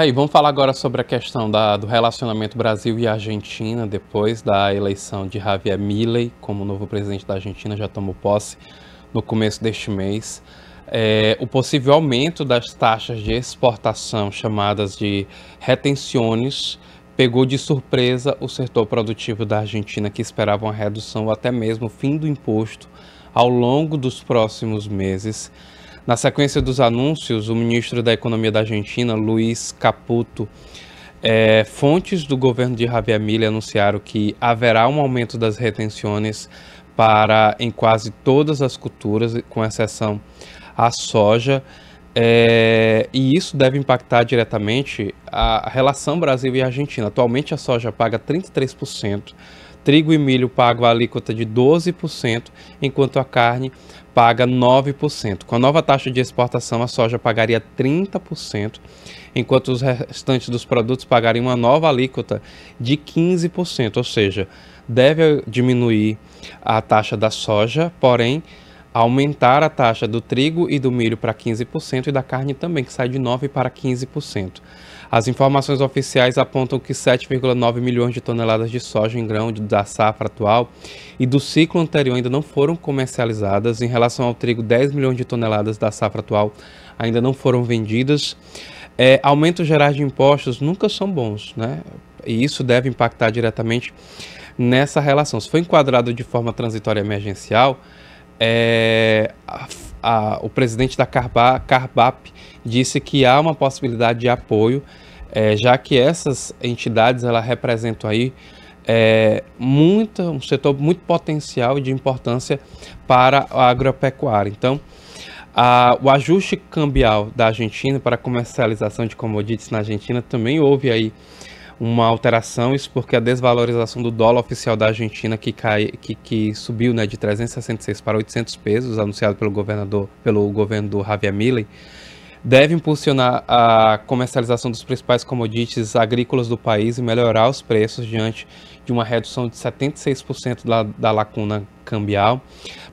Aí, vamos falar agora sobre a questão da, do relacionamento Brasil e Argentina depois da eleição de Javier Milley como novo presidente da Argentina, já tomou posse no começo deste mês. É, o possível aumento das taxas de exportação, chamadas de retenções, pegou de surpresa o setor produtivo da Argentina, que esperava uma redução ou até mesmo o fim do imposto ao longo dos próximos meses. Na sequência dos anúncios, o ministro da Economia da Argentina, Luiz Caputo, é, fontes do governo de Javier Milei anunciaram que haverá um aumento das retenções para em quase todas as culturas, com exceção à soja. É, e isso deve impactar diretamente a relação Brasil e Argentina. Atualmente a soja paga 33% Trigo e milho pagam a alíquota de 12%, enquanto a carne paga 9%. Com a nova taxa de exportação, a soja pagaria 30%, enquanto os restantes dos produtos pagariam uma nova alíquota de 15%, ou seja, deve diminuir a taxa da soja, porém aumentar a taxa do trigo e do milho para 15% e da carne também, que sai de 9 para 15%. As informações oficiais apontam que 7,9 milhões de toneladas de soja em grão da safra atual e do ciclo anterior ainda não foram comercializadas. Em relação ao trigo, 10 milhões de toneladas da safra atual ainda não foram vendidas. É, aumentos gerais de impostos nunca são bons, né? E isso deve impactar diretamente nessa relação. Se foi enquadrado de forma transitória emergencial, é, a, o presidente da Carba, Carbap disse que há uma possibilidade de apoio, é, já que essas entidades ela representam aí é, um setor muito potencial de importância para a agropecuária. Então, a, o ajuste cambial da Argentina para comercialização de commodities na Argentina também houve aí uma alteração, isso porque a desvalorização do dólar oficial da Argentina, que, cai, que, que subiu né, de 366 para 800 pesos, anunciado pelo, governador, pelo governo do Javier Milley, deve impulsionar a comercialização dos principais commodities agrícolas do país e melhorar os preços diante de uma redução de 76% da, da lacuna cambial.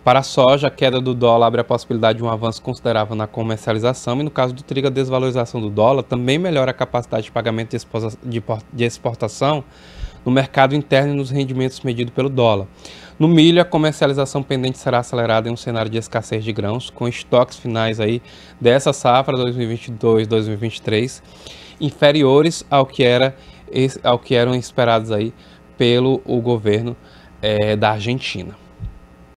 Para a soja, a queda do dólar abre a possibilidade de um avanço considerável na comercialização e, no caso do trigo, a desvalorização do dólar também melhora a capacidade de pagamento de exportação no mercado interno e nos rendimentos medidos pelo dólar. No milho, a comercialização pendente será acelerada em um cenário de escassez de grãos, com estoques finais aí dessa safra 2022-2023 inferiores ao que era ao que eram esperados aí pelo o governo é, da Argentina.